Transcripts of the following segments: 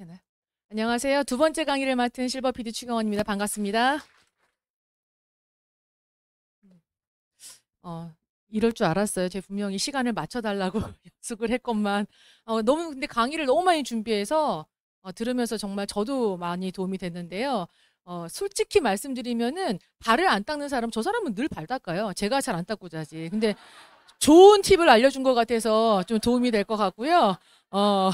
되나요? 안녕하세요. 두 번째 강의를 맡은 실버 PD 추경원입니다. 반갑습니다. 어, 이럴 줄 알았어요. 제 분명히 시간을 맞춰달라고 연습을 했건만 어, 너무 근데 강의를 너무 많이 준비해서 어, 들으면서 정말 저도 많이 도움이 됐는데요. 어, 솔직히 말씀드리면은 발을 안 닦는 사람 저 사람은 늘 발 닦아요. 제가 잘 안 닦고 자지. 근데 좋은 팁을 알려준 것 같아서 좀 도움이 될 것 같고요. 어,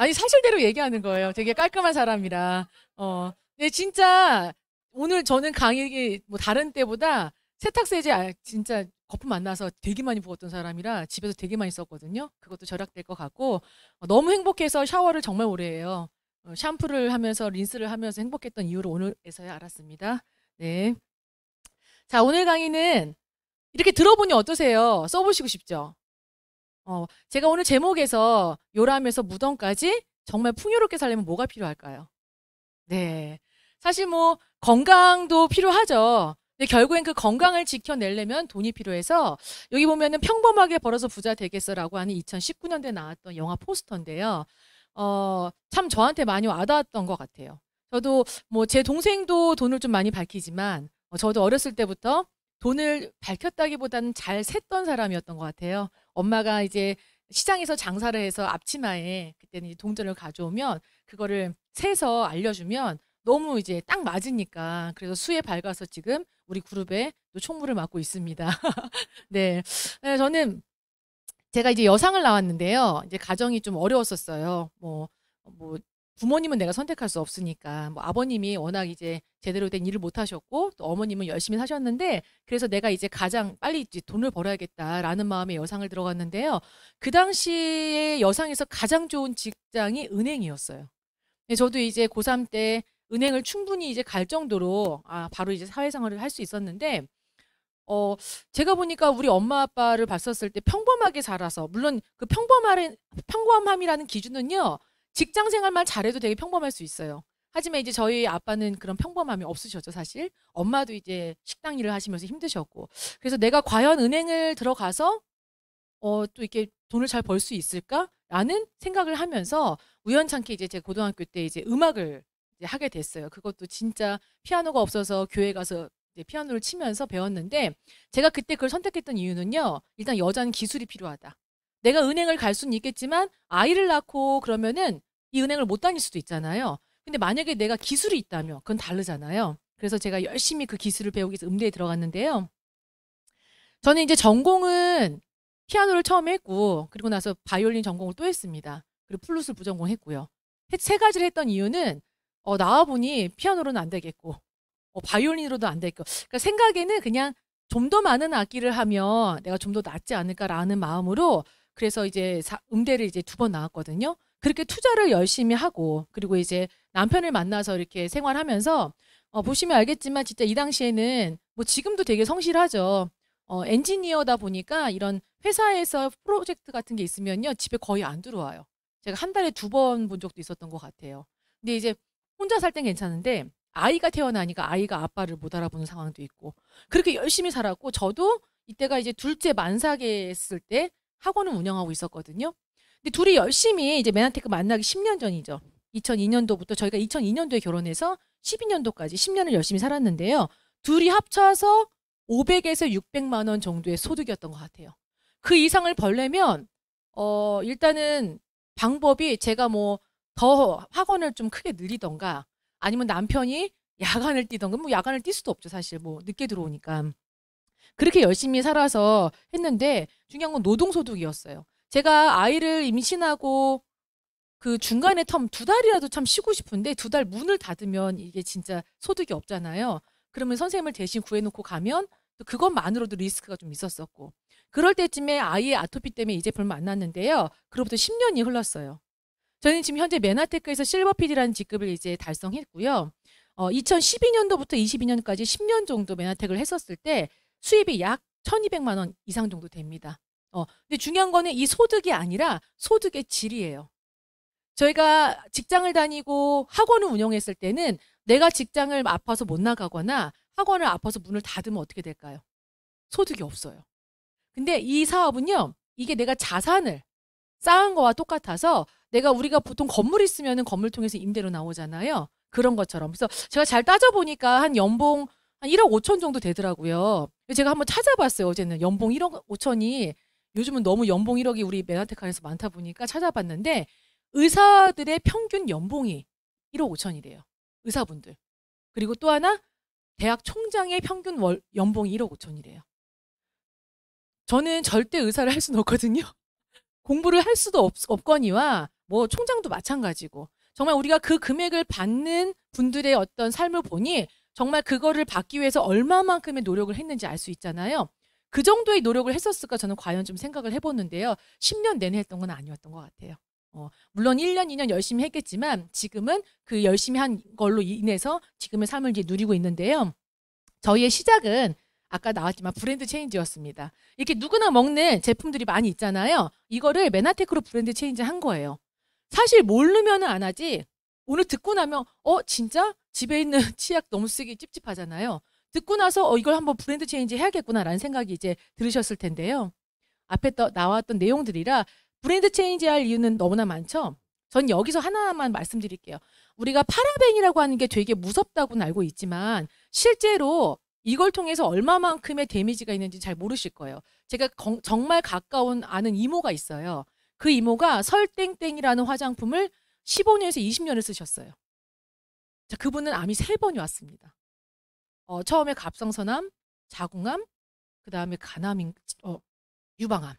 아니 사실대로 얘기하는 거예요. 되게 깔끔한 사람이라. 어. 근데 진짜 오늘 저는 강의 뭐 다른 때보다 세탁 세제 아, 진짜 거품 안 나서 되게 많이 부었던 사람이라 집에서 되게 많이 썼거든요. 그것도 절약될 것 같고 어, 너무 행복해서 샤워를 정말 오래 해요. 어, 샴푸를 하면서 린스를 하면서 행복했던 이유를 오늘에서야 알았습니다. 네. 자, 오늘 강의는 이렇게 들어보니 어떠세요? 써보시고 싶죠? 어, 제가 오늘 제목에서 요람에서 무덤까지 정말 풍요롭게 살려면 뭐가 필요할까요? 네. 사실 뭐 건강도 필요하죠. 근데 결국엔 그 건강을 지켜내려면 돈이 필요해서 여기 보면은 평범하게 벌어서 부자 되겠어라고 하는 2 0 1 9년대 나왔던 영화 포스터인데요. 어, 참 저한테 많이 와닿았던 것 같아요. 저도 뭐 제 동생도 돈을 좀 많이 밝히지만 어, 저도 어렸을 때부터 돈을 밝혔다기보다는 잘 샜던 사람이었던 것 같아요. 엄마가 이제 시장에서 장사를 해서 앞치마에 그때는 동전을 가져오면 그거를 세서 알려주면 너무 이제 딱 맞으니까 그래서 수에 밝아서 지금 우리 그룹에또 총무를 맡고 있습니다. 네. 네, 저는 제가 이제 여상을 나왔는데요. 이제 가정이 좀 어려웠었어요. 뭐, 뭐 부모님은 내가 선택할 수 없으니까 뭐 아버님이 워낙 이제 제대로 된 일을 못 하셨고 또 어머님은 열심히 사셨는데 그래서 내가 이제 가장 빨리 이제 돈을 벌어야겠다라는 마음에 여상을 들어갔는데요. 그 당시에 여상에서 가장 좋은 직장이 은행이었어요. 저도 이제 고3 때 은행을 충분히 이제 갈 정도로 아 바로 이제 사회생활을 할 수 있었는데 어 제가 보니까 우리 엄마 아빠를 봤었을 때 평범하게 살아서 물론 그 평범한 평범함이라는 기준은요 직장 생활만 잘해도 되게 평범할 수 있어요. 하지만 이제 저희 아빠는 그런 평범함이 없으셨죠, 사실. 엄마도 이제 식당 일을 하시면서 힘드셨고. 그래서 내가 과연 은행을 들어가서 어, 또 이렇게 돈을 잘 벌 수 있을까? 라는 생각을 하면서 우연찮게 이제 제 고등학교 때 이제 음악을 이제 하게 됐어요. 그것도 진짜 피아노가 없어서 교회 가서 이제 피아노를 치면서 배웠는데 제가 그때 그걸 선택했던 이유는요. 일단 여자는 기술이 필요하다. 내가 은행을 갈 수는 있겠지만 아이를 낳고 그러면은 이 은행을 못 다닐 수도 있잖아요. 근데 만약에 내가 기술이 있다면 그건 다르잖아요. 그래서 제가 열심히 그 기술을 배우기 위해서 음대에 들어갔는데요. 저는 이제 전공은 피아노를 처음 했고 그리고 나서 바이올린 전공을 또 했습니다. 그리고 플룻을 부전공 했고요. 세 가지를 했던 이유는 어, 나와 보니 피아노로는 안 되겠고 어, 바이올린으로도 안 되겠고 그러니까 생각에는 그냥 좀 더 많은 악기를 하면 내가 좀 더 낫지 않을까라는 마음으로 그래서 이제 음대를 이제 두 번 나왔거든요. 그렇게 투자를 열심히 하고 그리고 이제 남편을 만나서 이렇게 생활하면서 어, 보시면 알겠지만 진짜 이 당시에는 뭐 지금도 되게 성실하죠. 어, 엔지니어다 보니까 이런 회사에서 프로젝트 같은 게 있으면요 집에 거의 안 들어와요. 제가 한 달에 두 번 본 적도 있었던 것 같아요. 근데 이제 혼자 살 땐 괜찮은데 아이가 태어나니까 아이가 아빠를 못 알아보는 상황도 있고 그렇게 열심히 살았고 저도 이때가 이제 둘째 만삭에 했을 때 학원을 운영하고 있었거든요. 근데 둘이 열심히 이제 맨하테크 만나기 10년 전이죠. 2002년도부터 저희가 2002년도에 결혼해서 12년도까지 10년을 열심히 살았는데요. 둘이 합쳐서 500에서 600만 원 정도의 소득이었던 것 같아요. 그 이상을 벌려면 어 일단은 방법이 제가 뭐 더 학원을 좀 크게 늘리던가 아니면 남편이 야간을 뛰던가 뭐 야간을 뛸 수도 없죠 사실 뭐 늦게 들어오니까 그렇게 열심히 살아서 했는데 중요한 건 노동소득이었어요. 제가 아이를 임신하고 그 중간에 텀 두 달이라도 참 쉬고 싶은데 두 달 문을 닫으면 이게 진짜 소득이 없잖아요. 그러면 선생님을 대신 구해놓고 가면 또 그것만으로도 리스크가 좀 있었었고 그럴 때쯤에 아이의 아토피 때문에 이제 별로 안났는데요 그로부터 10년이 흘렀어요. 저는 지금 현재 메나테크에서 실버필이라는 직급을 이제 달성했고요. 어, 2012년도부터 22년까지 10년 정도 메나텍을 했었을 때 수입이 약 1200만 원 이상 정도 됩니다. 어, 근데 중요한 거는 이 소득이 아니라 소득의 질이에요. 저희가 직장을 다니고 학원을 운영했을 때는 내가 직장을 아파서 못 나가거나 학원을 아파서 문을 닫으면 어떻게 될까요? 소득이 없어요. 근데 이 사업은요, 이게 내가 자산을 쌓은 거와 똑같아서 내가 우리가 보통 건물 있으면 건물 통해서 임대로 나오잖아요. 그런 것처럼. 그래서 제가 잘 따져보니까 한 연봉 한 1억 5천 정도 되더라고요. 제가 한번 찾아봤어요. 어제는 연봉 1억 5천이 요즘은 너무 연봉 1억이 우리 메나테카에서 많다 보니까 찾아봤는데 의사들의 평균 연봉이 1억 5천이래요. 의사분들. 그리고 또 하나 대학 총장의 평균 월 연봉이 1억 5천이래요. 저는 절대 의사를 할 수는 없거든요. 공부를 할 수도 없, 없거니와 뭐 총장도 마찬가지고 정말 우리가 그 금액을 받는 분들의 어떤 삶을 보니 정말 그거를 받기 위해서 얼마만큼의 노력을 했는지 알 수 있잖아요. 그 정도의 노력을 했었을까 저는 과연 좀 생각을 해보는데요. 10년 내내 했던 건 아니었던 것 같아요. 어, 물론 1년, 2년 열심히 했겠지만 지금은 그 열심히 한 걸로 인해서 지금의 삶을 이제 누리고 있는데요. 저희의 시작은 아까 나왔지만 브랜드 체인지였습니다. 이렇게 누구나 먹는 제품들이 많이 있잖아요. 이거를 메나테크로 브랜드 체인지 한 거예요. 사실 모르면안 하지 오늘 듣고 나면 어 진짜 집에 있는 치약 너무 쓰기 찝찝하잖아요. 듣고 나서 어, 이걸 한번 브랜드 체인지 해야겠구나라는 생각이 이제 들으셨을 텐데요. 앞에 떠, 나왔던 내용들이라 브랜드 체인지 할 이유는 너무나 많죠. 전 여기서 하나만 말씀드릴게요. 우리가 파라벤이라고 하는 게 되게 무섭다고는 알고 있지만 실제로 이걸 통해서 얼마만큼의 데미지가 있는지 잘 모르실 거예요. 제가 거, 정말 가까운 아는 이모가 있어요. 그 이모가 설땡땡이라는 화장품을 15년에서 20년을 쓰셨어요. 자, 그분은 암이 세 번이 왔습니다. 어, 처음에 갑상선암, 자궁암, 그 다음에 간암, 어, 유방암.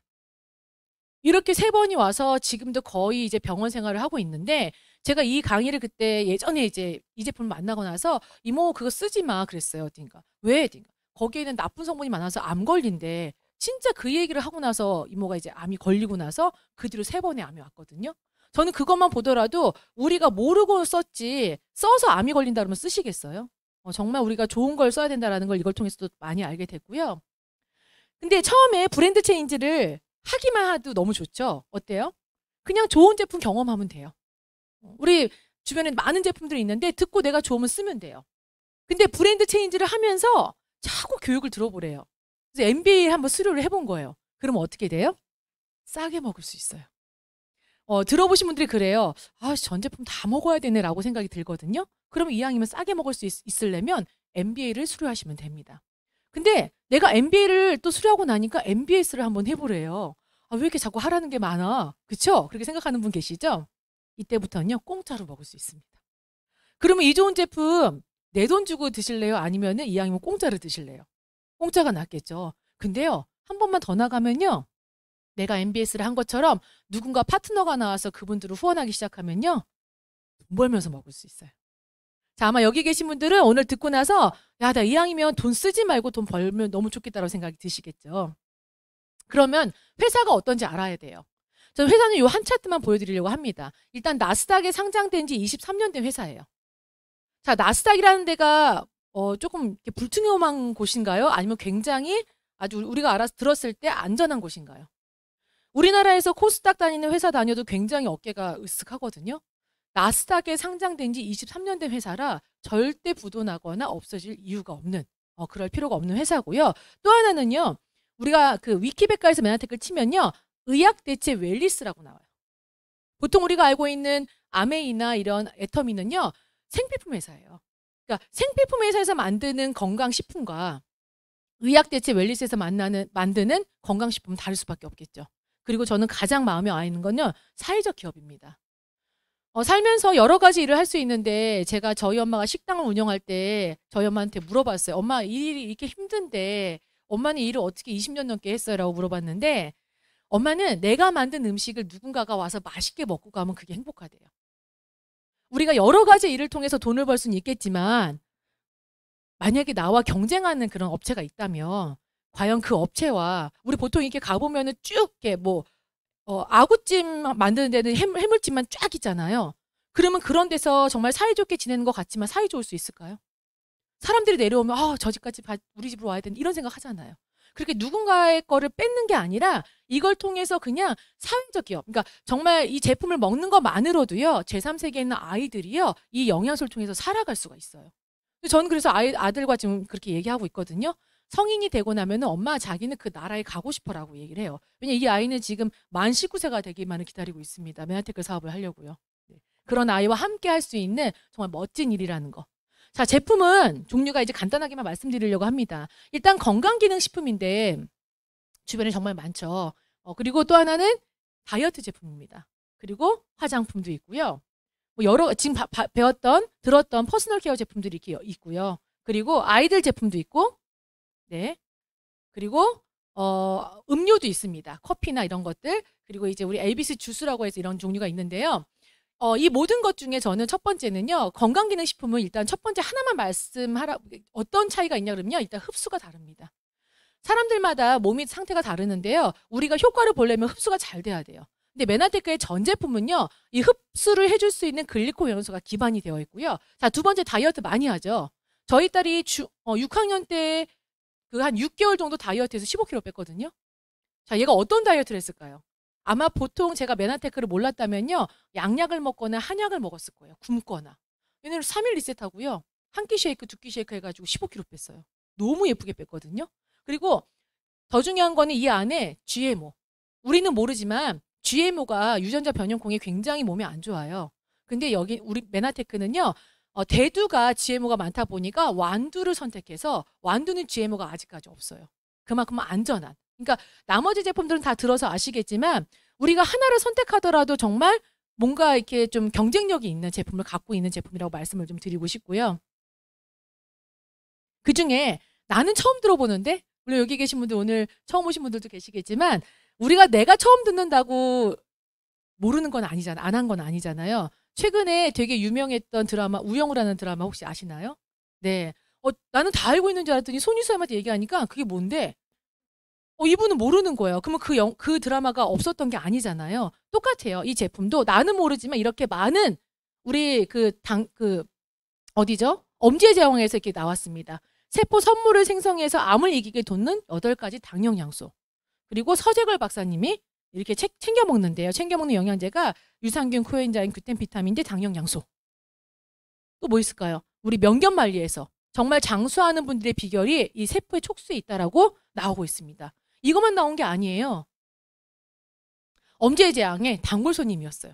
이렇게 세 번이 와서 지금도 거의 이제 병원 생활을 하고 있는데 제가 이 강의를 그때 예전에 이제 이 제품을 만나고 나서 이모 그거 쓰지 마 그랬어요. 그러니까 왜? 그러니까 거기에는 나쁜 성분이 많아서 암 걸린데 진짜 그 얘기를 하고 나서 이모가 이제 암이 걸리고 나서 그 뒤로 세 번의 암이 왔거든요. 저는 그것만 보더라도 우리가 모르고 썼지 써서 암이 걸린다 그러면 쓰시겠어요? 어, 정말 우리가 좋은 걸 써야 된다라는 걸 이걸 통해서도 많이 알게 됐고요. 근데 처음에 브랜드 체인지를 하기만 해도 너무 좋죠. 어때요? 그냥 좋은 제품 경험하면 돼요. 우리 주변에 많은 제품들이 있는데 듣고 내가 좋으면 쓰면 돼요. 근데 브랜드 체인지를 하면서 자꾸 교육을 들어보래요. 그래서 MBA 한번 수료를 해본 거예요. 그럼 어떻게 돼요? 싸게 먹을 수 있어요. 어, 들어보신 분들이 그래요. 아, 전제품 다 먹어야 되네라고 생각이 들거든요. 그럼 이왕이면 싸게 먹을 수 있, 있으려면 MBA를 수료하시면 됩니다. 근데 내가 MBA를 또 수료하고 나니까 MBS를 한번 해보래요. 아, 왜 이렇게 자꾸 하라는 게 많아? 그쵸? 그렇게 생각하는 분 계시죠? 이때부터는요, 공짜로 먹을 수 있습니다. 그러면 이 좋은 제품 내 돈 주고 드실래요? 아니면 이왕이면 공짜로 드실래요? 공짜가 낫겠죠. 근데요, 한 번만 더 나가면요, 내가 MBS를 한 것처럼 누군가 파트너가 나와서 그분들을 후원하기 시작하면요. 돈 벌면서 먹을 수 있어요. 자, 아마 여기 계신 분들은 오늘 듣고 나서 야, 나 이왕이면 돈 쓰지 말고 돈 벌면 너무 좋겠다라고 생각이 드시겠죠. 그러면 회사가 어떤지 알아야 돼요. 저 회사는 요 한 차트만 보여드리려고 합니다. 일단 나스닥에 상장된 지 23년 된 회사예요. 자, 나스닥이라는 데가 어, 조금 불투명한 곳인가요? 아니면 굉장히 아주 우리가 알아서 들었을 때 안전한 곳인가요? 우리나라에서 코스닥 다니는 회사 다녀도 굉장히 어깨가 으쓱하거든요. 나스닥에 상장된 지 23년 된 회사라 절대 부도나거나 없어질 이유가 없는 어, 그럴 필요가 없는 회사고요. 또 하나는요. 우리가 그 위키백과에서 맨하테클 치면요. 의약 대체 웰리스라고 나와요. 보통 우리가 알고 있는 아메이나 이런 애터미는요. 생필품 회사예요. 그러니까 생필품 회사에서 만드는 건강식품과 의약 대체 웰리스에서 만나는 만드는 건강식품 다를 수밖에 없겠죠. 그리고 저는 가장 마음에 와 있는 건요. 사회적 기업입니다. 어, 살면서 여러 가지 일을 할 수 있는데 제가 저희 엄마가 식당을 운영할 때 저희 엄마한테 물어봤어요. 엄마 이 일이 이렇게 힘든데 엄마는 일을 어떻게 20년 넘게 했어요? 라고 물어봤는데 엄마는 내가 만든 음식을 누군가가 와서 맛있게 먹고 가면 그게 행복하대요. 우리가 여러 가지 일을 통해서 돈을 벌 수는 있겠지만 만약에 나와 경쟁하는 그런 업체가 있다면 과연 그 업체와 우리 보통 이렇게 가보면은 쭉 이렇게 뭐 어, 아구찜 만드는 데는 해물, 해물찜만 쫙 있잖아요. 그러면 그런 데서 정말 사이좋게 지내는 것 같지만 사이좋을 수 있을까요? 사람들이 내려오면 아, 저 집까지 바, 우리 집으로 와야 되는 이런 생각 하잖아요. 그렇게 누군가의 거를 뺏는 게 아니라 이걸 통해서 그냥 사회적 기업. 그러니까 정말 이 제품을 먹는 것만으로도요. 제3세계에 있는 아이들이요. 이 영양소를 통해서 살아갈 수가 있어요. 저는 그래서 아이, 아들과 지금 그렇게 얘기하고 있거든요. 성인이 되고 나면 엄마 자기는 그 나라에 가고 싶어라고 얘기를 해요. 왜냐 이 아이는 지금 만 19세가 되기만을 기다리고 있습니다. 맨하테크 그 사업을 하려고요. 네. 그런 아이와 함께 할 수 있는 정말 멋진 일이라는 거. 자, 제품은 종류가 이제 간단하게만 말씀드리려고 합니다. 일단 건강기능식품인데 주변에 정말 많죠. 어, 그리고 또 하나는 다이어트 제품입니다. 그리고 화장품도 있고요. 뭐 여러 지금 바, 바, 배웠던 들었던 퍼스널 케어 제품들이 있고요. 그리고 아이들 제품도 있고 네. 그리고 어, 음료도 있습니다. 커피나 이런 것들. 그리고 이제 우리 ABC 주스라고 해서 이런 종류가 있는데요. 어, 이 모든 것 중에 저는 첫 번째는요. 건강기능식품은 일단 첫 번째 하나만 말씀하라. 어떤 차이가 있냐 그러면요. 일단 흡수가 다릅니다. 사람들마다 몸이 상태가 다르는데요. 우리가 효과를 보려면 흡수가 잘 돼야 돼요. 근데 메나테크의 전 제품은요. 이 흡수를 해줄 수 있는 글리코 영소가 기반이 되어 있고요. 자, 두 번째 다이어트 많이 하죠. 저희 딸이 주, 어, 6학년 때 그한 6개월 정도 다이어트해서 15kg 뺐거든요. 자, 얘가 어떤 다이어트를 했을까요? 아마 보통 제가 메나테크를 몰랐다면요. 양약을 먹거나 한약을 먹었을 거예요. 굶거나. 얘네는 3일 리셋하고요. 한 끼 쉐이크, 두 끼 쉐이크 해가지고 15kg 뺐어요. 너무 예쁘게 뺐거든요. 그리고 더 중요한 거는 이 안에 GMO. 우리는 모르지만 GMO가 유전자 변형콩이 굉장히 몸에 안 좋아요. 근데 여기 우리 메나테크는요. 어, 대두가 GMO가 많다 보니까 완두를 선택해서 완두는 GMO가 아직까지 없어요. 그만큼 안전한. 그러니까 나머지 제품들은 다 들어서 아시겠지만 우리가 하나를 선택하더라도 정말 뭔가 이렇게 좀 경쟁력이 있는 제품을 갖고 있는 제품이라고 말씀을 좀 드리고 싶고요. 그 중에 나는 처음 들어보는데 물론 여기 계신 분들 오늘 처음 오신 분들도 계시겠지만 우리가 내가 처음 듣는다고 모르는 건 아니잖아. 안 한 건 아니잖아요. 최근에 되게 유명했던 드라마 우영우라는 드라마 혹시 아시나요? 네. 어, 나는 다 알고 있는 줄 알았더니 손희수님한테 얘기하니까 그게 뭔데? 어, 이분은 모르는 거예요. 그러면 그, 영, 그 드라마가 없었던 게 아니잖아요. 똑같아요. 이 제품도 나는 모르지만 이렇게 많은 우리 그 당, 그, 어디죠? 엄지의 제왕에서 이렇게 나왔습니다. 세포 선물을 생성해서 암을 이기게 돕는 8 가지 당뇨양소 그리고 서재걸 박사님이 이렇게 챙겨 먹는데요. 챙겨 먹는 영양제가 유산균, 코엔자인 규텐 비타민 D, 당뇨 양소. 또 뭐 있을까요? 우리 명견 관리에서 정말 장수하는 분들의 비결이 이 세포의 촉수에 있다라고 나오고 있습니다. 이것만 나온 게 아니에요. 엄지의 재앙의 단골손님이었어요.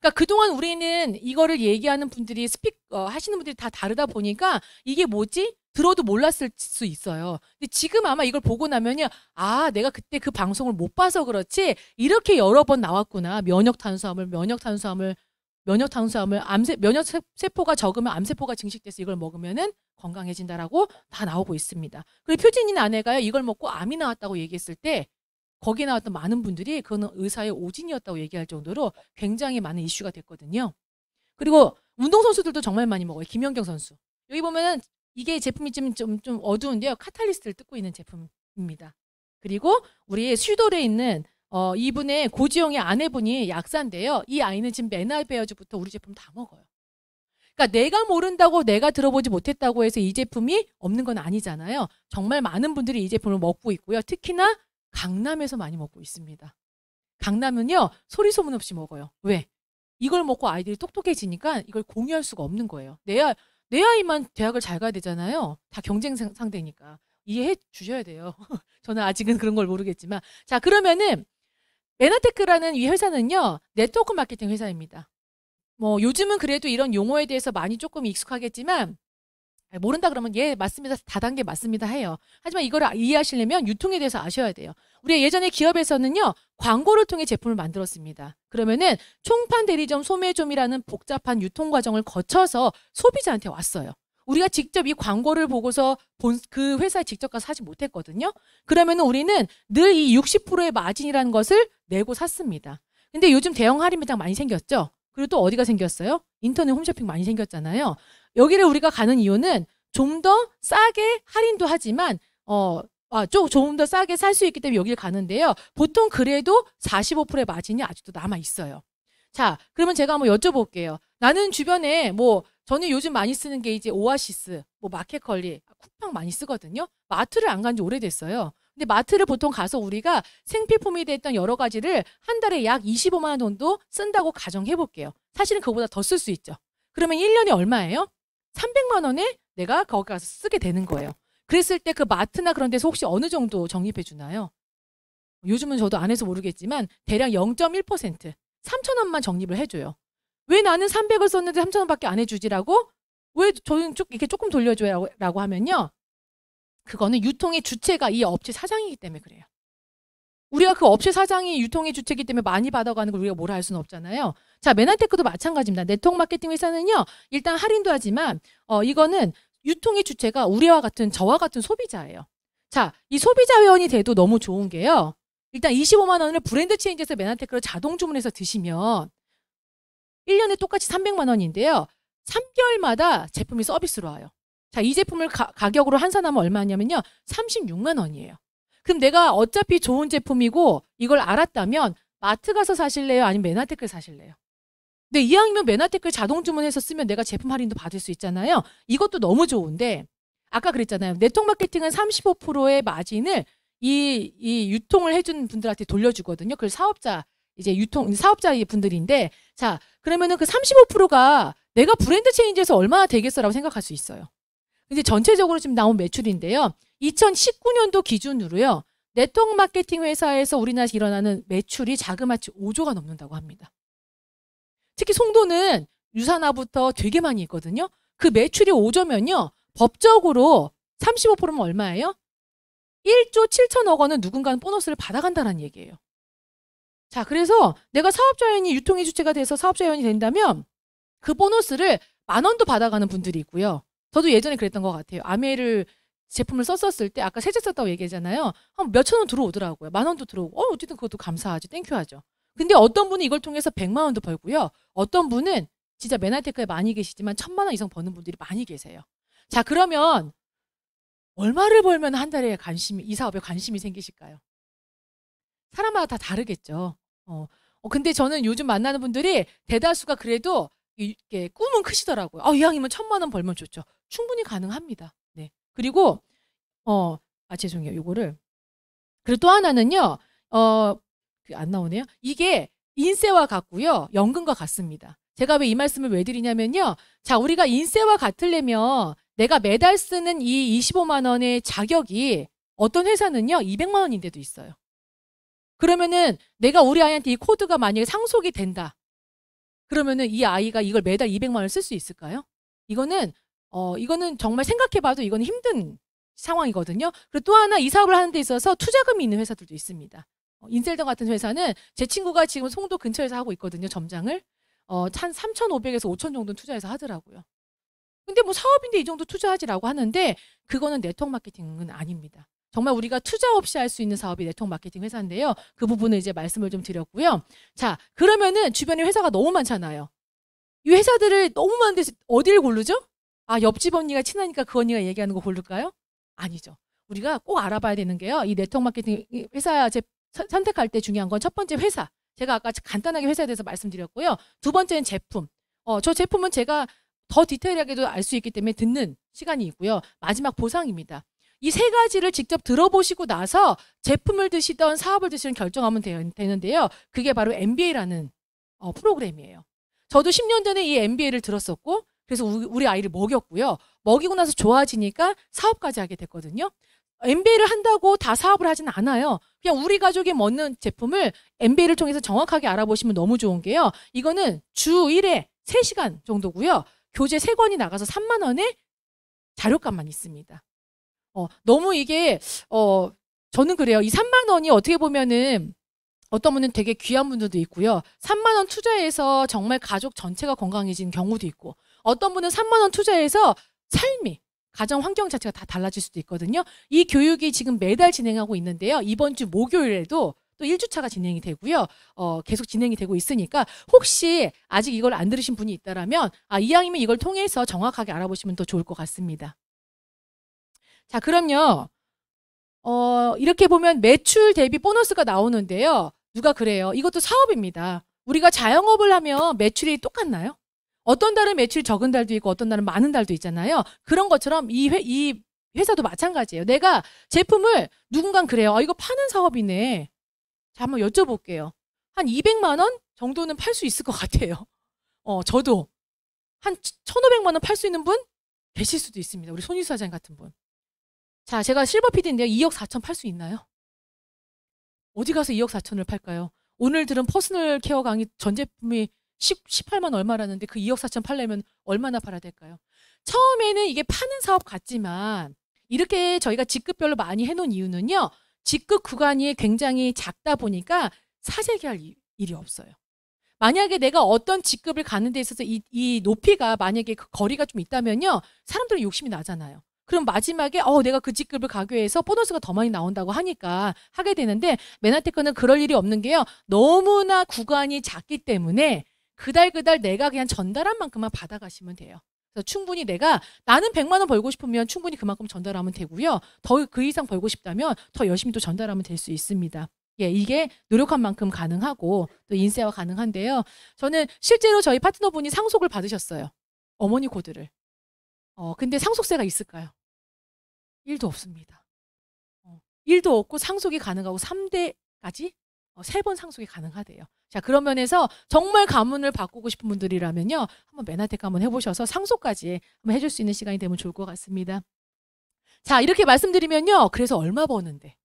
그러니까 그동안 우리는 이거를 얘기하는 분들이 스픽 어, 하시는 분들이 다 다르다 보니까 이게 뭐지? 들어도 몰랐을 수 있어요. 근데 지금 아마 이걸 보고 나면요. 아, 내가 그때 그 방송을 못 봐서 그렇지. 이렇게 여러 번 나왔구나. 면역 탄수화물, 면역 탄수화물, 면역 탄수화물, 암세 면역 세포가 적으면 암세포가 증식돼서 이걸 먹으면은 건강해진다라고 다 나오고 있습니다. 그리고 표진인 아내가요. 이걸 먹고 암이 나왔다고 얘기했을 때 거기에 나왔던 많은 분들이 그거는 의사의 오진이었다고 얘기할 정도로 굉장히 많은 이슈가 됐거든요. 그리고 운동선수들도 정말 많이 먹어요. 김연경 선수. 여기 보면은 이게 제품이 좀, 좀, 좀 어두운데요. 카탈리스트를 뜯고 있는 제품입니다. 그리고 우리의 수돌에 있는 어, 이분의 고지용의 아내분이 약사인데요. 이 아이는 지금 메나베어즈부터 우리 제품 다 먹어요. 그러니까 내가 모른다고 내가 들어보지 못했다고 해서 이 제품이 없는 건 아니잖아요. 정말 많은 분들이 이 제품을 먹고 있고요. 특히나 강남에서 많이 먹고 있습니다. 강남은요. 소리 소문 없이 먹어요. 왜? 이걸 먹고 아이들이 똑똑해지니까 이걸 공유할 수가 없는 거예요. 내가 내 아이만 대학을 잘 가야 되잖아요. 다 경쟁 상대니까. 이해해 주셔야 돼요. 저는 아직은 그런 걸 모르겠지만. 자, 그러면은 에나테크라는 이 회사는요. 네트워크 마케팅 회사입니다. 뭐 요즘은 그래도 이런 용어에 대해서 많이 조금 익숙하겠지만 모른다 그러면 예 맞습니다 다단계 맞습니다 해요 하지만 이걸 이해하시려면 유통에 대해서 아셔야 돼요 우리 예전에 기업에서는요 광고를 통해 제품을 만들었습니다. 그러면은 총판 대리점 소매점이라는 복잡한 유통 과정을 거쳐서 소비자한테 왔어요. 우리가 직접 이 광고를 보고서 본 그 회사에 직접 가서 사지 못했거든요. 그러면 우리는 늘 이 60%의 마진이라는 것을 내고 샀습니다. 근데 요즘 대형 할인 매장 많이 생겼죠. 그리고 또 어디가 생겼어요? 인터넷 홈쇼핑 많이 생겼잖아요. 여기를 우리가 가는 이유는 좀 더 싸게 할인도 하지만 어 아, 좀 조금 더 싸게 살 수 있기 때문에 여기를 가는데요. 보통 그래도 45%의 마진이 아직도 남아 있어요. 자, 그러면 제가 한번 여쭤볼게요. 나는 주변에 뭐 저는 요즘 많이 쓰는 게 이제 오아시스, 뭐 마켓컬리, 아, 쿠팡 많이 쓰거든요. 마트를 안 간 지 오래됐어요. 근데 마트를 보통 가서 우리가 생필품이 됐던 여러 가지를 한 달에 약 25만 원 정도 쓴다고 가정해 볼게요. 사실은 그보다 거더쓸 수 있죠. 그러면 1년에 얼마예요? 300만 원에 내가 거기 가서 쓰게 되는 거예요. 그랬을 때 그 마트나 그런 데서 혹시 어느 정도 적립해 주나요? 요즘은 저도 안 해서 모르겠지만 대략 0.1% 3천 원만 적립을 해줘요. 왜 나는 300을 썼는데 3천 원밖에 안 해주지라고? 왜 저는 쭉 이렇게 조금 돌려줘요라고 하면요. 그거는 유통의 주체가 이 업체 사장이기 때문에 그래요. 우리가 그 업체 사장이 유통의 주체이기 때문에 많이 받아가는 걸 우리가 뭐라 할 수는 없잖아요. 자, 맨한테크도 마찬가지입니다. 네트워크 마케팅 회사는요, 일단 할인도 하지만, 어, 이거는 유통의 주체가 우리와 같은 저와 같은 소비자예요. 자, 이 소비자 회원이 돼도 너무 좋은 게요. 일단 25만 원을 브랜드 체인지에서 맨하테크로 자동 주문해서 드시면 1년에 똑같이 300만 원인데요. 3개월마다 제품이 서비스로 와요. 자, 이 제품을 가, 격으로 환산하면 얼마냐면요. 36만 원이에요. 그럼 내가 어차피 좋은 제품이고 이걸 알았다면 마트 가서 사실래요? 아니면 맨하테크 사실래요? 근데 2학년 맨 앞댓글 자동 주문해서 쓰면 내가 제품 할인도 받을 수 있잖아요. 이것도 너무 좋은데 아까 그랬잖아요. 네트워크 마케팅은 35%의 마진을 이, 이 유통을 해준 분들한테 돌려주거든요. 그 사업자, 이제 유통, 사업자 분들인데, 자, 그러면은 그 35%가 내가 브랜드 체인지에서 얼마나 되겠어라고 생각할 수 있어요. 근데 전체적으로 지금 나온 매출인데요. 2019년도 기준으로요. 네트워크 마케팅 회사에서 우리나라에서 일어나는 매출이 자그마치 5조가 넘는다고 합니다. 특히 송도는 유산화부터 되게 많이 있거든요. 그 매출이 5조면요. 법적으로 35%면 얼마예요? 1조 7천억 원은 누군가는 보너스를 받아간다는 얘기예요. 자, 그래서 내가 사업자연이 유통의 주체가 돼서 사업자연이 된다면 그 보너스를 만 원도 받아가는 분들이 있고요. 저도 예전에 그랬던 것 같아요. 아메를 제품을 썼었을 때 아까 세제 썼다고 얘기했잖아요. 한 몇 천 원 들어오더라고요. 만 원도 들어오고. 어, 어쨌든 그것도 감사하죠. 땡큐하죠. 근데 어떤 분은 이걸 통해서 100만 원도 벌고요. 어떤 분은 진짜 맨하테크에 많이 계시지만 1 0 0 0만원 이상 버는 분들이 많이 계세요. 자, 그러면 얼마를 벌면 한 달에 관심이 이 사업에 관심이 생기실까요? 사람마다 다 다르겠죠. 어. 어 근데 저는 요즘 만나는 분들이 대다수가 그래도 이게 꿈은 크시더라고요. 아, 이왕이면 천만 원 벌면 좋죠. 충분히 가능합니다. 네. 그리고 어, 아 죄송해요. 요거를 그리고 또 하나는요. 어, 안 나오네요. 이게 인세와 같고요. 연금과 같습니다. 제가 왜 이 말씀을 왜 드리냐면요. 자, 우리가 인세와 같으려면 내가 매달 쓰는 이 25만 원의 자격이 어떤 회사는요. 200만 원인데도 있어요. 그러면은 내가 우리 아이한테 이 코드가 만약에 상속이 된다. 그러면은 이 아이가 이걸 매달 200만 원을 쓸 수 있을까요? 이거는 어 이거는 정말 생각해 봐도 이건 힘든 상황이거든요. 그리고 또 하나 이 사업을 하는 데 있어서 투자금이 있는 회사들도 있습니다. 어, 인셀던 같은 회사는 제 친구가 지금 송도 근처에서 하고 있거든요. 점장을. 어, 한 3,500에서 5,000 정도 투자해서 하더라고요. 근데 뭐 사업인데 이 정도 투자하지라고 하는데 그거는 네트워크 마케팅은 아닙니다. 정말 우리가 투자 없이 할 수 있는 사업이 네트워크 마케팅 회사인데요. 그 부분을 이제 말씀을 좀 드렸고요. 자, 그러면은 주변에 회사가 너무 많잖아요. 이 회사들을 너무 많은데 어디를 고르죠? 아, 옆집 언니가 친하니까 그 언니가 얘기하는 거 고를까요? 아니죠. 우리가 꼭 알아봐야 되는 게요. 이 네트워크 마케팅 회사 제 선택할 때 중요한 건 첫 번째 회사. 제가 아까 간단하게 회사에 대해서 말씀드렸고요. 두 번째는 제품. 어, 저 제품은 제가 더 디테일하게도 알 수 있기 때문에 듣는 시간이 있고요. 마지막 보상입니다. 이 세 가지를 직접 들어보시고 나서 제품을 드시던 사업을 드시는 결정하면 되는데요. 그게 바로 MBA라는 어, 프로그램이에요. 저도 10년 전에 이 MBA를 들었었고 그래서 우리 아이를 먹였고요. 먹이고 나서 좋아지니까 사업까지 하게 됐거든요. MBA를 한다고 다 사업을 하진 않아요. 그냥 우리 가족이 먹는 제품을 MBA를 통해서 정확하게 알아보시면 너무 좋은 게요. 이거는 주 1회 3시간 정도고요. 교재 3권이 나가서 3만 원에 자료값만 있습니다. 어, 너무 이게 어 저는 그래요. 이 3만 원이 어떻게 보면은 어떤 분은 되게 귀한 분들도 있고요. 3만 원 투자해서 정말 가족 전체가 건강해진 경우도 있고 어떤 분은 3만 원 투자해서 삶이 가정 환경 자체가 다 달라질 수도 있거든요. 이 교육이 지금 매달 진행하고 있는데요. 이번 주 목요일에도 또 1주차가 진행이 되고요. 어, 계속 진행이 되고 있으니까 혹시 아직 이걸 안 들으신 분이 있다면 아, 이왕이면 이걸 통해서 정확하게 알아보시면 더 좋을 것 같습니다. 자, 그럼요. 어, 이렇게 보면 매출 대비 보너스가 나오는데요. 누가 그래요. 이것도 사업입니다. 우리가 자영업을 하면 매출이 똑같나요? 어떤 달은 매출 적은 달도 있고 어떤 달은 많은 달도 있잖아요. 그런 것처럼 이, 회, 이 회사도 마찬가지예요. 내가 제품을 누군가 그래요. 아, 이거 파는 사업이네. 자, 한번 여쭤볼게요. 한 200만 원 정도는 팔 수 있을 것 같아요. 어, 저도 한 1,500만 원 팔 수 있는 분 계실 수도 있습니다. 우리 손희수 사장 같은 분. 자, 제가 실버 피디인데요 2억 4천 팔 수 있나요? 어디 가서 2억 4천을 팔까요? 오늘 들은 퍼스널 케어 강의 전 제품이 10, 18만 얼마라는데 그 2억 4천 팔려면 얼마나 팔아야 될까요? 처음에는 이게 파는 사업 같지만 이렇게 저희가 직급별로 많이 해놓은 이유는요. 직급 구간이 굉장히 작다 보니까 사재기할 일이 없어요. 만약에 내가 어떤 직급을 가는 데 있어서 이, 이 높이가 만약에 그 거리가 좀 있다면요. 사람들은 욕심이 나잖아요. 그럼 마지막에 어 내가 그 직급을 가기 위해서 보너스가 더 많이 나온다고 하니까 하게 되는데 맨하테크는 그럴 일이 없는 게요. 너무나 구간이 작기 때문에 그달 그달 내가 그냥 전달한 만큼만 받아가시면 돼요. 그래서 충분히 내가 나는 100만 원 벌고 싶으면 충분히 그만큼 전달하면 되고요. 더 그 이상 벌고 싶다면 더 열심히 또 전달하면 될 수 있습니다. 예, 이게 노력한 만큼 가능하고 또 인쇄화 가능한데요. 저는 실제로 저희 파트너분이 상속을 받으셨어요. 어머니 코드를. 어, 근데 상속세가 있을까요? 1도 없습니다. 어, 1도 없고 상속이 가능하고 3대까지 어, 3번 상속이 가능하대요. 자, 그런 면에서 정말 가문을 바꾸고 싶은 분들이라면요. 한번 맨하테크 한번 해보셔서 상속까지 한번 해줄 수 있는 시간이 되면 좋을 것 같습니다. 자, 이렇게 말씀드리면요. 그래서 얼마 버는데?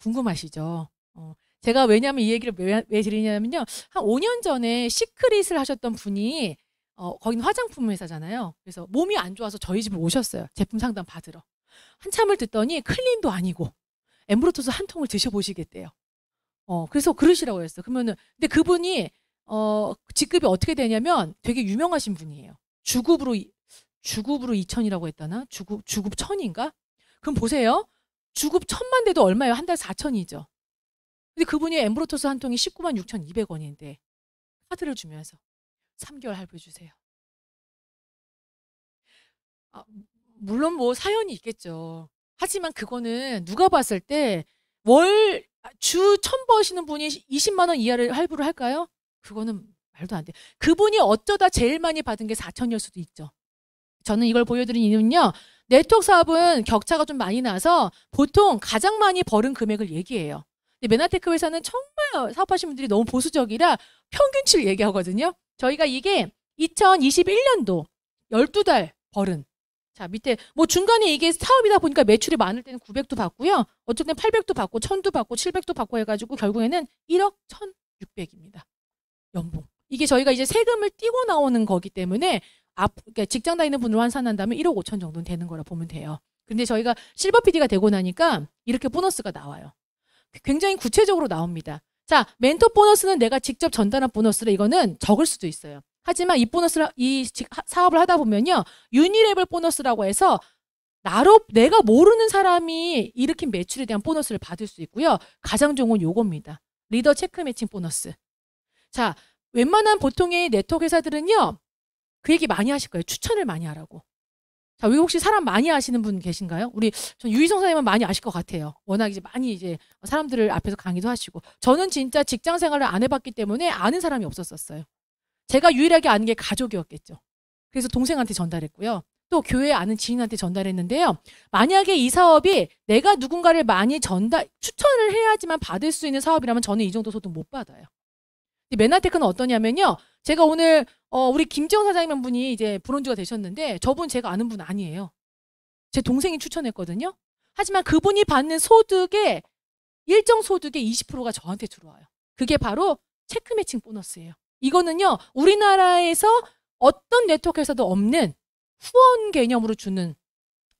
궁금하시죠? 어, 제가 왜냐하면 이 얘기를 왜, 왜 드리냐면요. 한 5년 전에 시크릿을 하셨던 분이 어, 거긴 화장품 회사잖아요. 그래서 몸이 안 좋아서 저희 집에 오셨어요. 제품 상담 받으러. 한참을 듣더니 클린도 아니고 엠브로토스 한 통을 드셔보시겠대요. 어, 그래서 그러시라고 했어. 그러면은, 근데 그분이, 어, 직급이 어떻게 되냐면 되게 유명하신 분이에요. 주급으로, 주급으로 2천이라고 했다나? 주급, 주급 천인가? 그럼 보세요. 주급 1 천만 돼도 얼마예요? 한 달 4천이죠. 근데 그분이 엠브로토스 한 통이 19만 6,200원인데, 카드를 주면서 3개월 할부해주세요. 아, 물론 뭐 사연이 있겠죠. 하지만 그거는 누가 봤을 때월 아, 주천 버시는 분이 20만 원 이하를 할부를 할까요? 그거는 말도 안 돼. 그분이 어쩌다 제일 많이 받은 게 4천일 수도 있죠. 저는 이걸 보여드린 이유는요. 네트워크 사업은 격차가 좀 많이 나서 보통 가장 많이 벌은 금액을 얘기해요. 근데 맨하테크 회사는 정말 사업하시는 분들이 너무 보수적이라 평균치를 얘기하거든요. 저희가 이게 2021년도 12달 벌은 자, 밑에 뭐 중간에 이게 사업이다 보니까 매출이 많을 때는 900도 받고요. 어쨌든 800도 받고 1000도 받고 700도 받고 해 가지고 결국에는 1억 1600입니다. 연봉. 이게 저희가 이제 세금을 띄고 나오는 거기 때문에 앞 그러니까 직장 다니는 분으로 환산한다면 1억 5천 정도는 되는 거라 보면 돼요. 근데 저희가 실버 PD가 되고 나니까 이렇게 보너스가 나와요. 굉장히 구체적으로 나옵니다. 자, 멘토 보너스는 내가 직접 전달한 보너스라 이거는 적을 수도 있어요. 하지만 이 보너스를 이 사업을 하다 보면요. 유니레벨 보너스라고 해서 나로 내가 모르는 사람이 일으킨 매출에 대한 보너스를 받을 수 있고요. 가장 좋은 건 요겁니다. 리더 체크 매칭 보너스. 자, 웬만한 보통의 네트워크 회사들은요. 그 얘기 많이 하실 거예요. 추천을 많이 하라고. 자, 여기 혹시 사람 많이 아시는 분 계신가요? 우리 전 유희성 선생님은 많이 아실 것 같아요. 워낙 이제 많이 이제 사람들을 앞에서 강의도 하시고 저는 진짜 직장 생활을 안 해봤기 때문에 아는 사람이 없었었어요. 제가 유일하게 아는 게 가족이었겠죠. 그래서 동생한테 전달했고요. 또 교회 아는 지인한테 전달했는데요. 만약에 이 사업이 내가 누군가를 많이 전달, 추천을 해야지만 받을 수 있는 사업이라면 저는 이 정도 소득 못 받아요. 맨하테크는 어떠냐면요. 제가 오늘 어, 우리 김재원 사장님 분이 이제 브론즈가 되셨는데 저분 제가 아는 분 아니에요. 제 동생이 추천했거든요. 하지만 그분이 받는 소득의 일정 소득의 20%가 저한테 들어와요. 그게 바로 체크 매칭 보너스예요. 이거는요, 우리나라에서 어떤 네트워크에서도 없는 후원 개념으로 주는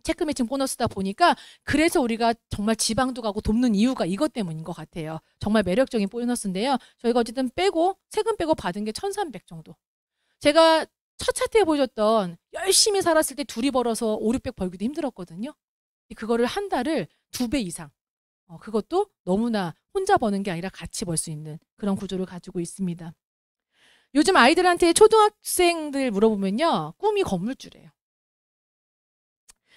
체크 매칭 보너스다 보니까 그래서 우리가 정말 지방도 가고 돕는 이유가 이것 때문인 것 같아요. 정말 매력적인 보너스인데요. 저희가 어쨌든 빼고 세금 빼고 받은 게 1 3 0 0 정도. 제가 첫 차트에 보여줬던 열심히 살았을 때 둘이 벌어서 5, 600 벌기도 힘들었거든요. 그거를 한 달을 두 배 이상 어, 그것도 너무나 혼자 버는 게 아니라 같이 벌 수 있는 그런 구조를 가지고 있습니다. 요즘 아이들한테 초등학생들 물어보면요. 꿈이 건물주래요.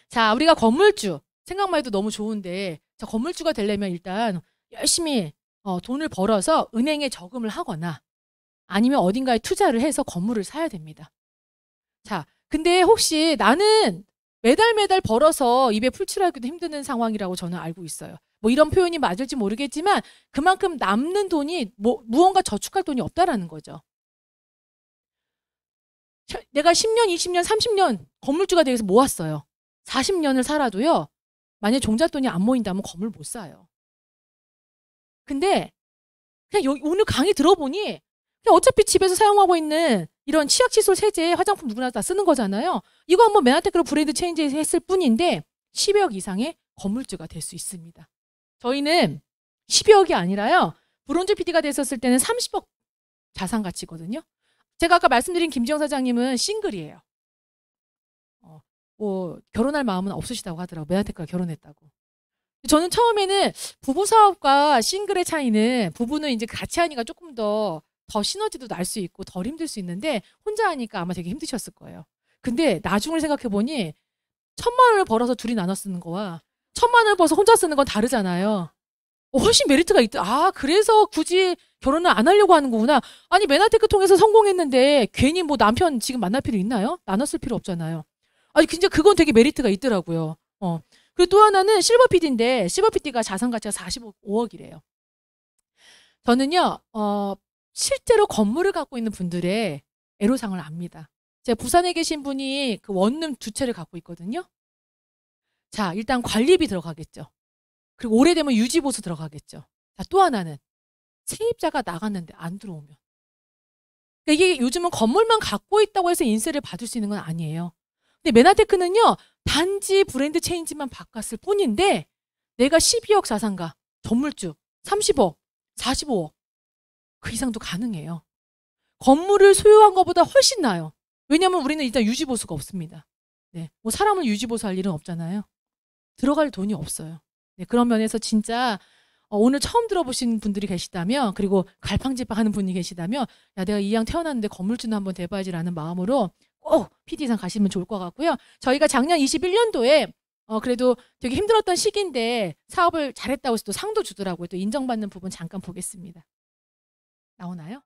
자, 우리가 건물주 생각만 해도 너무 좋은데 자, 건물주가 되려면 일단 열심히 어, 돈을 벌어서 은행에 저금을 하거나 아니면 어딘가에 투자를 해서 건물을 사야 됩니다. 자, 근데 혹시 나는 매달 매달 벌어서 입에 풀칠하기도 힘드는 상황이라고 저는 알고 있어요. 뭐 이런 표현이 맞을지 모르겠지만 그만큼 남는 돈이 뭐 무언가 저축할 돈이 없다라는 거죠. 내가 10년, 20년, 30년 건물주가 되기 위해서 모았어요. 40년을 살아도요. 만약에 종잣돈이 안 모인다면 건물 못 사요. 근데 그냥 요, 오늘 강의 들어보니 그냥 어차피 집에서 사용하고 있는 이런 치약칫솔 세제 화장품 누구나 다 쓰는 거잖아요. 이거 한번 맨하테크로 브랜드 체인지 했을 뿐인데 10억 이상의 건물주가 될 수 있습니다. 저희는 10억이 아니라요. 브론즈 PD가 됐었을 때는 30억 자산 가치거든요. 제가 아까 말씀드린 김지영 사장님은 싱글이에요. 어, 뭐 결혼할 마음은 없으시다고 하더라고. 매한테까 결혼했다고. 저는 처음에는 부부 사업과 싱글의 차이는 부부는 이제 같이 하니까 조금 더 더 시너지도 날 수 있고 덜 힘들 수 있는데 혼자 하니까 아마 되게 힘드셨을 거예요. 근데 나중을 생각해 보니 천만 원을 벌어서 둘이 나눠 쓰는 거와 천만 원을 벌어서 혼자 쓰는 건 다르잖아요. 훨씬 메리트가 있다. 아, 그래서 굳이 결혼을 안 하려고 하는 거구나. 아니, 맨하테크 통해서 성공했는데 괜히 뭐 남편 지금 만날 필요 있나요? 나눴을 필요 없잖아요. 아니, 근데 그건 되게 메리트가 있더라고요. 어. 그리고 또 하나는 실버 PD인데, 실버 PD가 자산 가치가 45억이래요. 저는요, 어, 실제로 건물을 갖고 있는 분들의 애로상을 압니다. 제가 부산에 계신 분이 그 원룸 두 채를 갖고 있거든요. 자, 일단 관리비 들어가겠죠. 그리고 오래되면 유지보수 들어가겠죠. 자, 또 하나는 세입자가 나갔는데 안 들어오면. 그러니까 이게 요즘은 건물만 갖고 있다고 해서 인세를 받을 수 있는 건 아니에요. 근데 메나테크는요, 단지 브랜드 체인지만 바꿨을 뿐인데, 내가 12억 자산가, 전물주, 30억, 45억, 그 이상도 가능해요. 건물을 소유한 것보다 훨씬 나아요. 왜냐면 우리는 일단 유지보수가 없습니다. 네. 뭐 사람을 유지보수할 일은 없잖아요. 들어갈 돈이 없어요. 네, 그런 면에서 진짜 어, 오늘 처음 들어보신 분들이 계시다면 그리고 갈팡질팡하는 분이 계시다면 야 내가 이왕 태어났는데 건물주는 한번 돼봐야지라는 마음으로 꼭 PD상 가시면 좋을 것 같고요. 저희가 작년 21년도에 어 그래도 되게 힘들었던 시기인데 사업을 잘했다고 해서 또 상도 주더라고요. 또 인정받는 부분 잠깐 보겠습니다. 나오나요?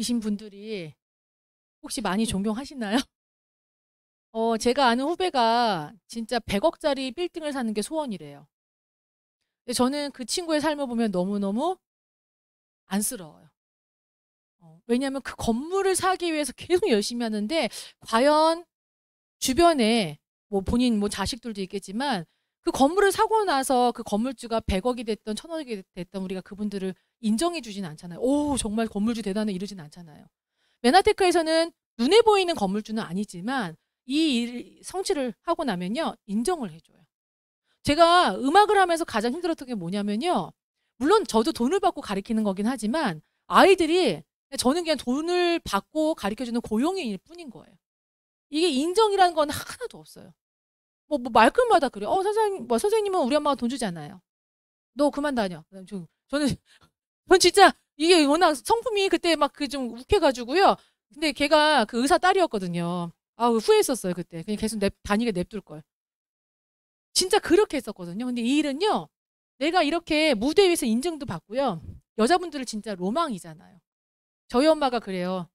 이신 분들이 혹시 많이 음. 존경하시나요? 어, 제가 아는 후배가 진짜 100억짜리 빌딩을 사는 게 소원이래요. 근데 저는 그 친구의 삶을 보면 너무너무 안쓰러워요. 어, 왜냐하면 그 건물을 사기 위해서 계속 열심히 하는데 과연 주변에 뭐 본인 뭐 자식들도 있겠지만 그 건물을 사고 나서 그 건물주가 100억이 됐던 1000억이 됐던 우리가 그분들을 인정해 주진 않잖아요. 오, 정말 건물주 대단해 이러진 않잖아요. 맨하테크에서는 눈에 보이는 건물주는 아니지만 이 일, 성취를 하고 나면요. 인정을 해줘요. 제가 음악을 하면서 가장 힘들었던 게 뭐냐면요. 물론 저도 돈을 받고 가르키는 거긴 하지만 아이들이 저는 그냥 돈을 받고 가르쳐주는 고용인일 뿐인 거예요. 이게 인정이라는 건 하나도 없어요. 뭐, 뭐 말끝마다 그래. 어 선생님 뭐 선생님은 우리 엄마가 돈 주지 않아요. 너 그만 다녀. 저, 저는 전 진짜 이게 워낙 성품이 그때 막 그 좀 욱해가지고요. 근데 걔가 그 의사 딸이었거든요. 아 후회했었어요 그때. 그냥 계속 냅, 다니게 냅둘 걸. 진짜 그렇게 했었거든요. 근데 이 일은요. 내가 이렇게 무대 위에서 인정도 받고요. 여자분들을 진짜 로망이잖아요. 저희 엄마가 그래요.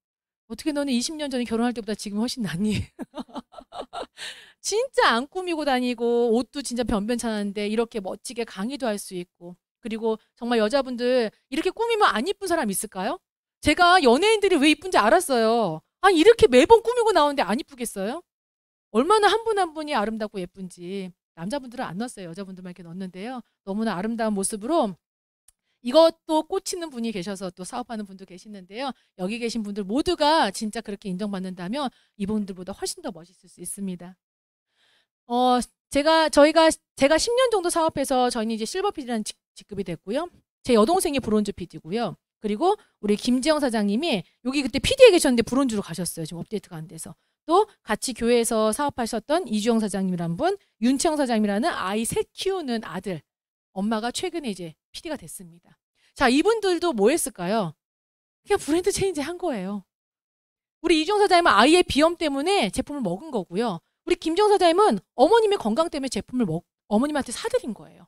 어떻게 너는 20년 전에 결혼할 때보다 지금 훨씬 낫니? 진짜 안 꾸미고 다니고 옷도 진짜 변변찮은데 이렇게 멋지게 강의도 할 수 있고 그리고 정말 여자분들 이렇게 꾸미면 안 이쁜 사람 있을까요? 제가 연예인들이 왜 이쁜지 알았어요. 아 이렇게 매번 꾸미고 나오는데 안 이쁘겠어요? 얼마나 한 분한 한 분이 아름답고 예쁜지 남자분들은 안 넣었어요. 여자분들만 이렇게 넣었는데요. 너무나 아름다운 모습으로 이것도 꽂히는 분이 계셔서 또 사업하는 분도 계시는데요. 여기 계신 분들 모두가 진짜 그렇게 인정받는다면 이분들보다 훨씬 더 멋있을 수 있습니다. 어, 제가 저희가 제가 10년 정도 사업해서 저희는 이제 실버 PD라는 직, 급이 됐고요. 제 여동생이 브론즈 PD고요. 그리고 우리 김지영 사장님이 여기 그때 PD에 계셨는데 브론즈로 가셨어요. 지금 업데이트가 안 돼서. 또 같이 교회에서 사업하셨던 이주영 사장님이란 분, 윤채영 사장님이라는 아이 셋 키우는 아들, 엄마가 최근에 이제 PD가 됐습니다. 자, 이분들도 뭐 했을까요? 그냥 브랜드 체인지 한 거예요. 우리 이주영 사장님은 아이의 비염 때문에 제품을 먹은 거고요. 우리 김정 사장님은 어머님의 건강 때문에 제품을 먹, 어머님한테 사드린 거예요.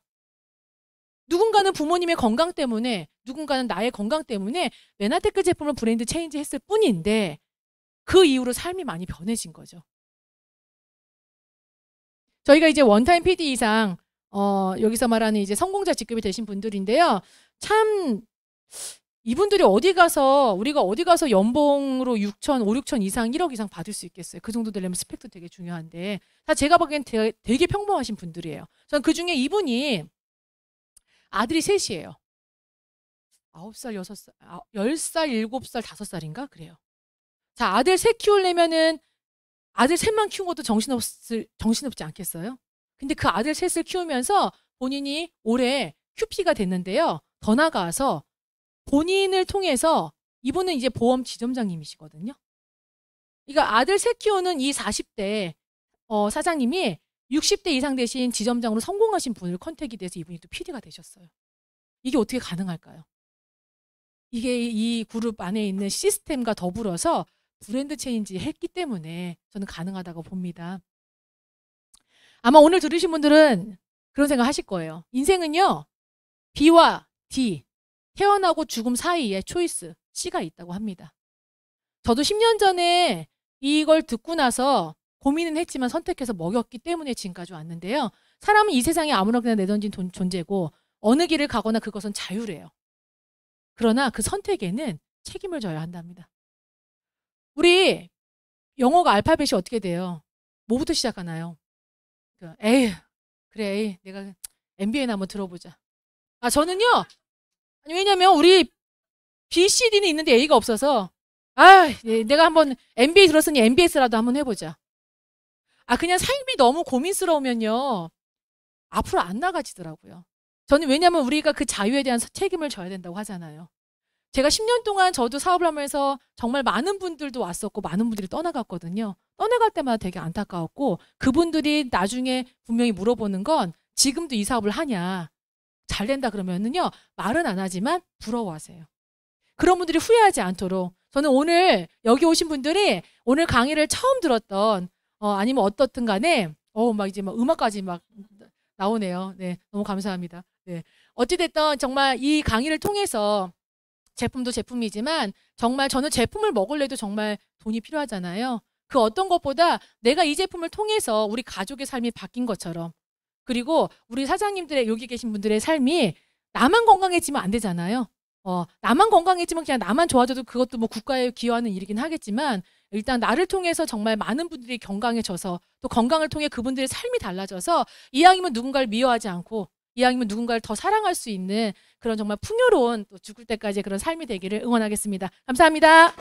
누군가는 부모님의 건강 때문에, 누군가는 나의 건강 때문에 메나테크 제품을 브랜드 체인지 했을 뿐인데, 그 이후로 삶이 많이 변해진 거죠. 저희가 이제 원타임 PD 이상, 어, 여기서 말하는 이제 성공자 직급이 되신 분들인데요. 참, 이분들이 어디 가서 우리가 어디 가서 연봉으로 6천, 5, 6천 이상, 1억 이상 받을 수 있겠어요. 그 정도 되려면 스펙도 되게 중요한데 다 제가 보기엔 되, 되게 평범하신 분들이에요. 저는 그 중에 이분이 아들이 셋이에요. 9살, 6살, 10살, 아, 7살, 5살인가? 그래요. 자, 아들 셋 키우려면은 아들 셋만 키운 것도 정신없을, 정신없지 않겠어요? 근데 그 아들 셋을 키우면서 본인이 올해 큐피가 됐는데요. 더 나가서 본인을 통해서 이분은 이제 보험 지점장님이시거든요. 그러니까 아들 새 키우는 이 40대 어, 사장님이 60대 이상 되신 지점장으로 성공하신 분을 컨택이 돼서 이분이 또 PD가 되셨어요. 이게 어떻게 가능할까요? 이게 이 그룹 안에 있는 시스템과 더불어서 브랜드 체인지 했기 때문에 저는 가능하다고 봅니다. 아마 오늘 들으신 분들은 그런 생각 하실 거예요. 인생은요, B와 D, 태어나고 죽음 사이에 초이스 C가 있다고 합니다. 저도 10년 전에 이걸 듣고 나서 고민은 했지만 선택해서 먹였기 때문에 지금까지 왔는데요. 사람은 이 세상에 아무렇게나 내던진 존재고 어느 길을 가거나 그것은 자유래요. 그러나 그 선택에는 책임을 져야 한답니다. 우리 영어가 알파벳이 어떻게 돼요? 뭐부터 시작하나요? 그러니까 에휴, 그래, 에이, 내가 MBA나 한번 들어보자. 아, 저는요, 아니, 왜냐면 우리 B, C, D는 있는데 A가 없어서 아, 내가 한번 MBA 들었으니 MBS라도 한번 해보자. 아, 그냥 삶이 너무 고민스러우면요. 앞으로 안 나가지더라고요. 저는 왜냐면 우리가 그 자유에 대한 책임을 져야 된다고 하잖아요. 제가 10년 동안 저도 사업을 하면서 정말 많은 분들도 왔었고 많은 분들이 떠나갔거든요. 떠나갈 때마다 되게 안타까웠고 그분들이 나중에 분명히 물어보는 건 지금도 이 사업을 하냐. 잘 된다 그러면은요 말은 안 하지만 부러워하세요. 그런 분들이 후회하지 않도록 저는 오늘 여기 오신 분들이 오늘 강의를 처음 들었던 어 아니면 어떻든 간에 어막 이제 막 음악까지 막 나오네요. 네 너무 감사합니다. 네 어찌됐든 정말 이 강의를 통해서 제품도 제품이지만 정말 저는 제품을 먹을래도 정말 돈이 필요하잖아요. 그 어떤 것보다 내가 이 제품을 통해서 우리 가족의 삶이 바뀐 것처럼 그리고 우리 사장님들의 여기 계신 분들의 삶이 나만 건강해지면 안 되잖아요. 어, 나만 건강해지면 그냥 나만 좋아져도 그것도 뭐 국가에 기여하는 일이긴 하겠지만 일단 나를 통해서 정말 많은 분들이 건강해져서 또 건강을 통해 그분들의 삶이 달라져서 이왕이면 누군가를 미워하지 않고 이왕이면 누군가를 더 사랑할 수 있는 그런 정말 풍요로운 또 죽을 때까지 의 그런 삶이 되기를 응원하겠습니다. 감사합니다.